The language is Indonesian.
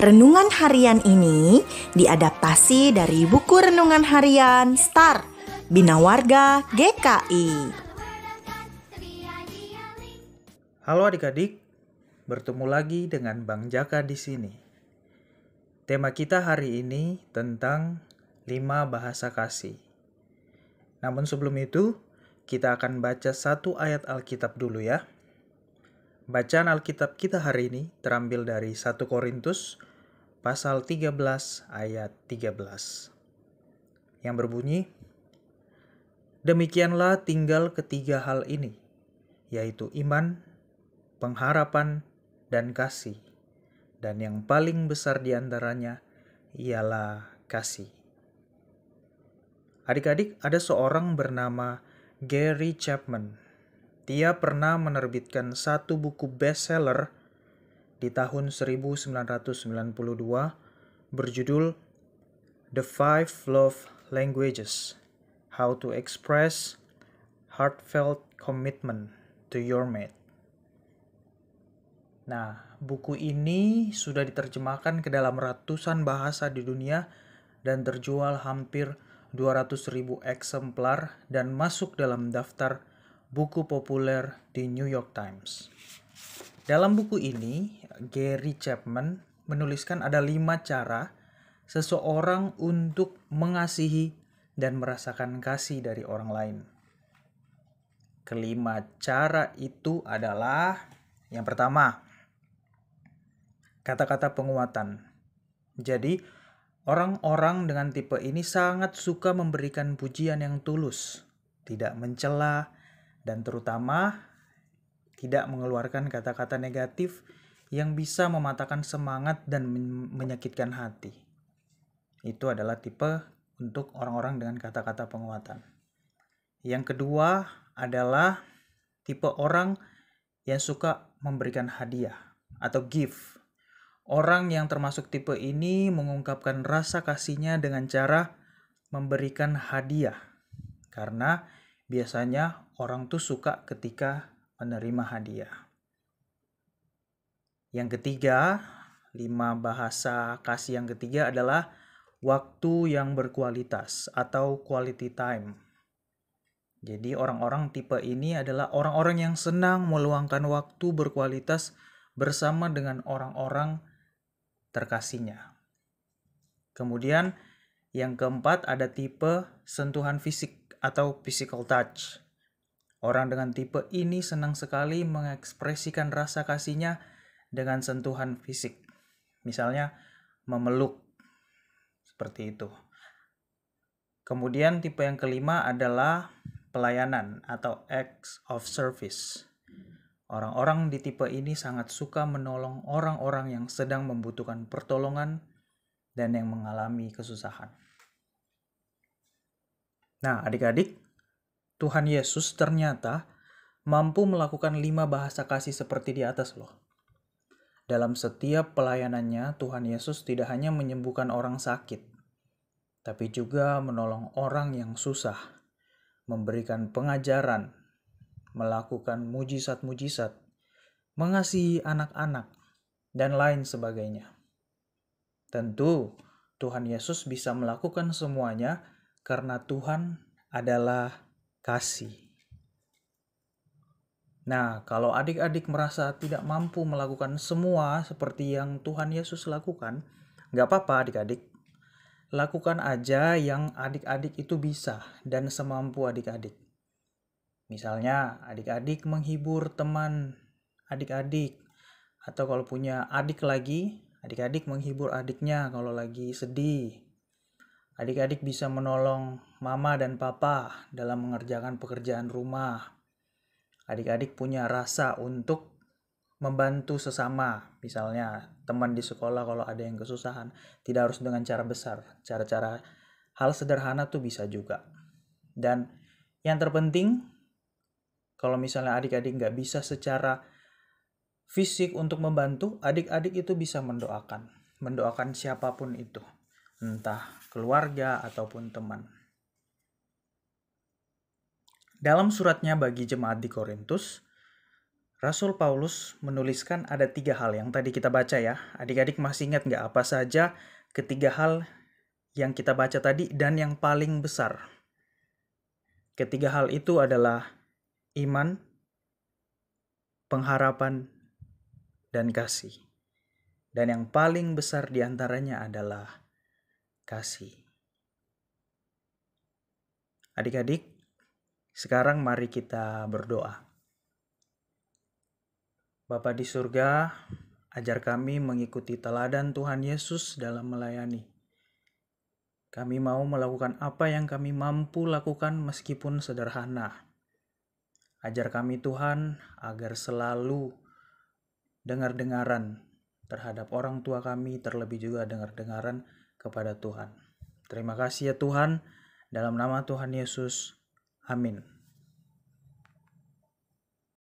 Renungan harian ini diadaptasi dari buku renungan harian Star Bina Warga GKI. Halo adik-adik, bertemu lagi dengan Bang Jaka di sini. Tema kita hari ini tentang lima bahasa kasih. Namun sebelum itu, kita akan baca satu ayat Alkitab dulu ya. Bacaan Alkitab kita hari ini terambil dari 1 Korintus pasal 13 ayat 13. Yang berbunyi, Demikianlah tinggal ketiga hal ini, yaitu iman, pengharapan, dan kasih. Dan yang paling besar di antaranya ialah kasih. Adik-adik, ada seorang bernama Gary Chapman. Dia pernah menerbitkan satu buku bestseller di tahun 1992 berjudul The Five Love Languages: How to Express Heartfelt Commitment to Your Mate. Nah, buku ini sudah diterjemahkan ke dalam ratusan bahasa di dunia dan terjual hampir 200.000 eksemplar dan masuk dalam daftar buku populer di New York Times. Dalam buku ini, Gary Chapman menuliskan ada lima cara seseorang untuk mengasihi dan merasakan kasih dari orang lain. Kelima cara itu adalah yang pertama, kata-kata penguatan. Jadi, Orang-orang dengan tipe ini sangat suka memberikan pujian yang tulus, tidak mencela, dan terutama tidak mengeluarkan kata-kata negatif yang bisa mematahkan semangat dan menyakitkan hati. Itu adalah tipe untuk orang-orang dengan kata-kata penguatan. Yang kedua adalah tipe orang yang suka memberikan hadiah atau gift. Orang yang termasuk tipe ini mengungkapkan rasa kasihnya dengan cara memberikan hadiah. Karena biasanya orang tuh suka ketika menerima hadiah. Yang ketiga, lima bahasa kasih yang ketiga adalah waktu yang berkualitas atau quality time. Jadi orang-orang tipe ini adalah orang-orang yang senang meluangkan waktu berkualitas bersama dengan orang-orang terkasihnya. Kemudian yang keempat ada tipe sentuhan fisik atau physical touch. Orang dengan tipe ini senang sekali mengekspresikan rasa kasihnya dengan sentuhan fisik. Misalnya memeluk seperti itu. Kemudian tipe yang kelima adalah pelayanan atau acts of service. Orang-orang di tipe ini sangat suka menolong orang-orang yang sedang membutuhkan pertolongan dan yang mengalami kesusahan. Nah, adik-adik, Tuhan Yesus ternyata mampu melakukan lima bahasa kasih seperti di atas loh. Dalam setiap pelayanannya, Tuhan Yesus tidak hanya menyembuhkan orang sakit, tapi juga menolong orang yang susah, memberikan pengajaran, melakukan mujizat-mujizat, mengasihi anak-anak, dan lain sebagainya. Tentu, Tuhan Yesus bisa melakukan semuanya karena Tuhan adalah kasih. Nah, kalau adik-adik merasa tidak mampu melakukan semua seperti yang Tuhan Yesus lakukan, nggak apa-apa adik-adik. Lakukan aja yang adik-adik itu bisa dan semampu adik-adik. Misalnya adik-adik menghibur teman adik-adik atau kalau punya adik lagi, adik-adik menghibur adiknya kalau lagi sedih. Adik-adik bisa menolong mama dan papa dalam mengerjakan pekerjaan rumah. Adik-adik punya rasa untuk membantu sesama, misalnya teman di sekolah kalau ada yang kesusahan, tidak harus dengan cara besar, cara-cara hal sederhana tuh bisa juga. Dan yang terpenting kalau misalnya adik-adik nggak bisa secara fisik untuk membantu, adik-adik itu bisa mendoakan. Mendoakan siapapun itu. Entah keluarga ataupun teman. Dalam suratnya bagi jemaat di Korintus, Rasul Paulus menuliskan ada tiga hal yang tadi kita baca ya. Adik-adik masih ingat nggak apa saja ketiga hal yang kita baca tadi dan yang paling besar. Ketiga hal itu adalah iman, pengharapan, dan kasih. Dan yang paling besar diantaranya adalah kasih. Adik-adik, sekarang mari kita berdoa. Bapa di surga, ajar kami mengikuti teladan Tuhan Yesus dalam melayani. Kami mau melakukan apa yang kami mampu lakukan meskipun sederhana Ajar kami Tuhan agar selalu dengar-dengaran terhadap orang tua kami, terlebih juga dengar-dengaran kepada Tuhan. Terima kasih ya Tuhan, dalam nama Tuhan Yesus. Amin.